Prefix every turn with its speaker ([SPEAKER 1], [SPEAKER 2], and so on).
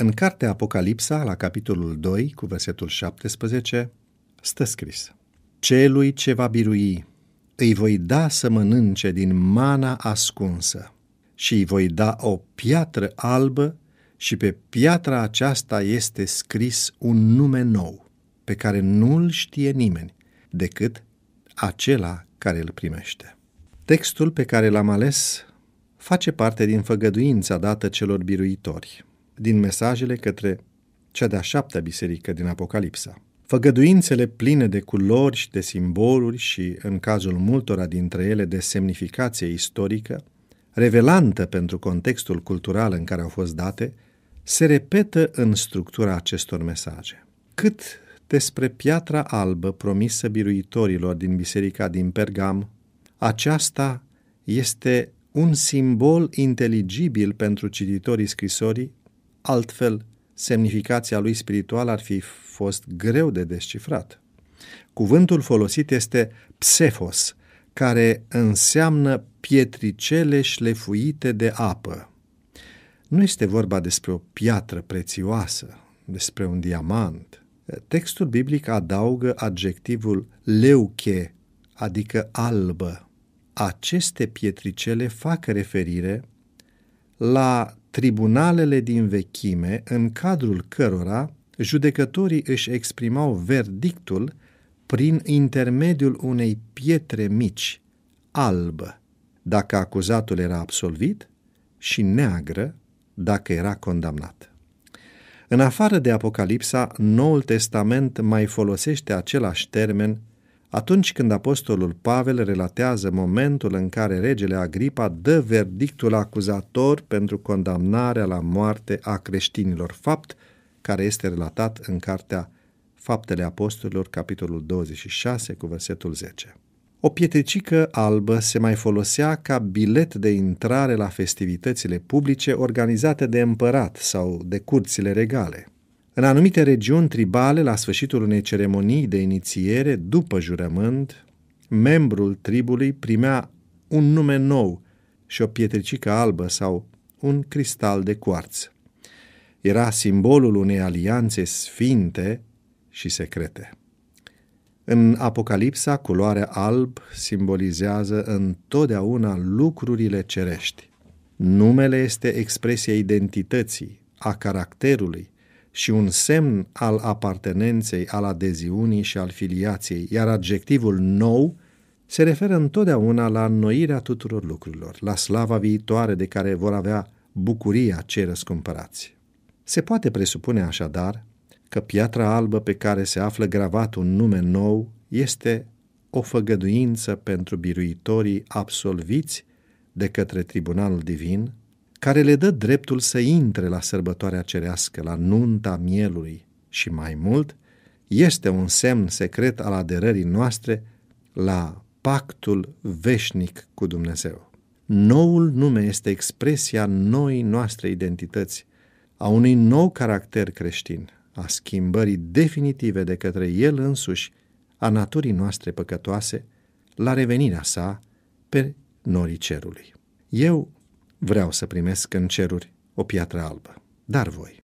[SPEAKER 1] În cartea Apocalipsa, la capitolul 2, cu versetul 17, stă scris Celui ce va birui, îi voi da să mănânce din mana ascunsă și îi voi da o piatră albă și pe piatra aceasta este scris un nume nou, pe care nu-l știe nimeni, decât acela care îl primește. Textul pe care l-am ales face parte din făgăduința dată celor biruitori – din mesajele către cea de-a șaptea biserică din Apocalipsa. Făgăduințele pline de culori și de simboluri și, în cazul multora dintre ele, de semnificație istorică, revelantă pentru contextul cultural în care au fost date, se repetă în structura acestor mesaje. Cât despre piatra albă promisă biruitorilor din biserica din Pergam, aceasta este un simbol inteligibil pentru cititorii scrisorii altfel semnificația lui spirituală ar fi fost greu de descifrat. Cuvântul folosit este psefos, care înseamnă pietricele șlefuite de apă. Nu este vorba despre o piatră prețioasă, despre un diamant. Textul biblic adaugă adjectivul leuche, adică albă. Aceste pietricele fac referire la tribunalele din vechime, în cadrul cărora judecătorii își exprimau verdictul prin intermediul unei pietre mici, albă, dacă acuzatul era absolvit, și neagră, dacă era condamnat. În afară de Apocalipsa, Noul Testament mai folosește același termen atunci când apostolul Pavel relatează momentul în care regele Agripa dă verdictul acuzator pentru condamnarea la moarte a creștinilor, fapt care este relatat în cartea Faptele Apostolilor, capitolul 26, cu versetul 10. O pietricică albă se mai folosea ca bilet de intrare la festivitățile publice organizate de împărat sau de curțile regale. În anumite regiuni tribale, la sfârșitul unei ceremonii de inițiere, după jurământ, membrul tribului primea un nume nou și o pietricică albă sau un cristal de cuarț. Era simbolul unei alianțe sfinte și secrete. În Apocalipsa, culoarea alb simbolizează întotdeauna lucrurile cerești. Numele este expresia identității, a caracterului, și un semn al apartenenței, al adeziunii și al filiației, iar adjectivul nou se referă întotdeauna la înnoirea tuturor lucrurilor, la slava viitoare de care vor avea bucuria cei răscumpărați. Se poate presupune așadar că piatra albă pe care se află gravat un nume nou este o făgăduință pentru biruitorii absolviți de către Tribunalul Divin care le dă dreptul să intre la sărbătoarea cerească, la nunta mielului și mai mult, este un semn secret al aderării noastre la pactul veșnic cu Dumnezeu. Noul nume este expresia noi noastre identități, a unui nou caracter creștin, a schimbării definitive de către El însuși a naturii noastre păcătoase la revenirea sa pe norii cerului. Eu vreau să primesc în ceruri o piatră albă, dar voi.